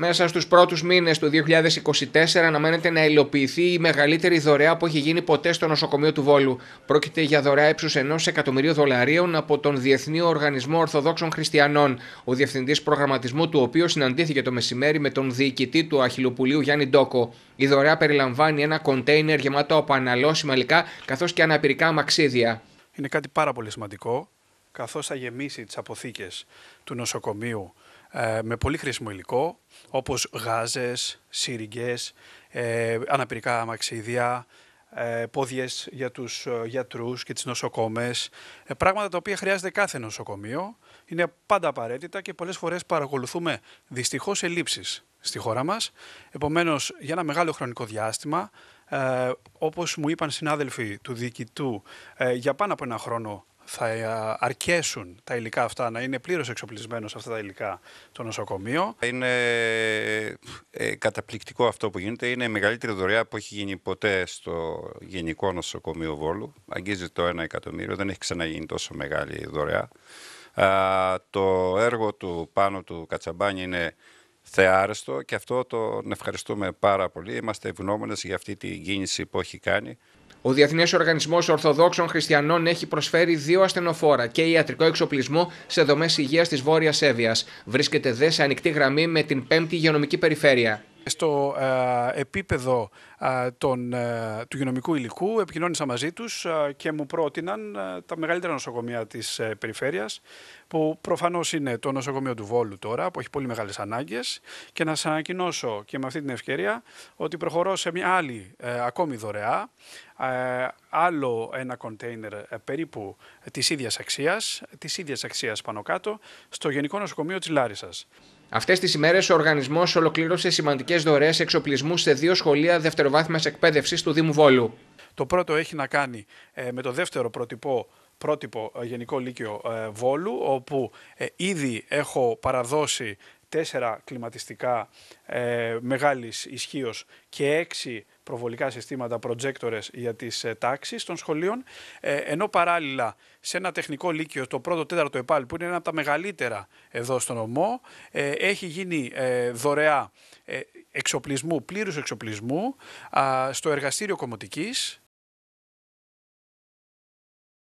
μέσα στους πρώτους μήνες του 2024 αναμένεται να υλοποιηθεί η μεγαλύτερη δωρεά που έχει γίνει ποτέ στο νοσοκομείο του Βόλου. Πρόκειται για δωρεά έψους ενός εκατομμυρίου δολαρίων από τον Διεθνή Οργανισμό Ορθοδόξων Χριστιανών, ο Διευθυντής Προγραμματισμού του οποίου συναντήθηκε το μεσημέρι με τον διοικητή του Αχυλοπουλίου Γιάννη Ντόκο. Η δωρεά περιλαμβάνει ένα κοντέινερ γεμάτο από αναλώσιμα υλικά καθώς και αναπηρικά αμαξίδια. Είναι κάτι πάρα πολύ σημαντικό καθώς θα γεμίσει τις αποθήκες του νοσοκομείου ε, με πολύ χρήσιμο υλικό, όπως γάζες, σύριγγες, ε, αναπηρικά αμαξίδια, ε, πόδιες για τους γιατρούς και τις νοσοκόμες, πράγματα τα οποία χρειάζεται κάθε νοσοκομείο, είναι πάντα απαραίτητα και πολλές φορές παρακολουθούμε δυστυχώς ελλείψεις στη χώρα μας. Επομένως, για ένα μεγάλο χρονικό διάστημα, ε, όπως μου είπαν συνάδελφοι του διοικητού, για πάνω από ένα χρόνο θα ε, αρκέσουν τα υλικά αυτά, να είναι πλήρως εξοπλισμένος σε αυτά τα υλικά το νοσοκομείο. Είναι ε, καταπληκτικό αυτό που γίνεται. Είναι η μεγαλύτερη δωρεά που έχει γίνει ποτέ στο Γενικό Νοσοκομείο Βόλου. Αγγίζει το 1 εκατομμύριο, δεν έχει ξαναγίνει τόσο μεγάλη δωρεά. Α, το έργο του πάνω του Κατσαμπάνι είναι θεάρεστο και αυτό τον ευχαριστούμε πάρα πολύ. Είμαστε ευγνώμονες για αυτή την κίνηση που έχει κάνει. Ο Διεθνής Οργανισμός Ορθοδόξων Χριστιανών έχει προσφέρει δύο ασθενοφόρα και ιατρικό εξοπλισμό σε δομές υγείας της Βόρειας Εύβοιας. Βρίσκεται δε σε ανοιχτή γραμμή με την 5η Υγειονομική Περιφέρεια στο ε, επίπεδο ε, ε, του υγειονομικού υλικού. Επικοινώνησα μαζί τους και μου πρότειναν τα μεγαλύτερα νοσοκομεία της περιφέρειας που προφανώς είναι το νοσοκομείο του Βόλου τώρα που έχει πολύ μεγάλες ανάγκες και να σας ανακοινώσω και με αυτή την ευκαιρία ότι προχωρώ σε μια άλλη ακόμη δωρεά άλλο ένα κοντέινερ περίπου της ίδιας αξίας, της ίδιας αξίας πάνω κάτω, στο Γενικό Νοσοκομείο της Λάρισας. Αυτές τις ημέρες, ο οργανισμός ολοκλήρωσε σημαντικές δωρεές εξοπλισμούς σε δύο σχολεία δευτεροβάθμιας εκπαίδευσης του Δήμου Βόλου. Το πρώτο έχει να κάνει ε, με το δεύτερο πρότυπο, ε, Γενικό Λύκειο ε, Βόλου, όπου ήδη έχω παραδώσει τέσσερα κλιματιστικά μεγάλης ισχύως και έξι προβολικά συστήματα, προτζέκτορες για τις ε, τάξεις των σχολείων, ε, ενώ παράλληλα σε ένα τεχνικό λύκειο, το πρώτο τέταρτο ΕΠΑΛ, που είναι ένα από τα μεγαλύτερα εδώ στον ΟΜΟ, ε, έχει γίνει δωρεά εξοπλισμού, πλήρους εξοπλισμού, στο εργαστήριο κομμωτικής,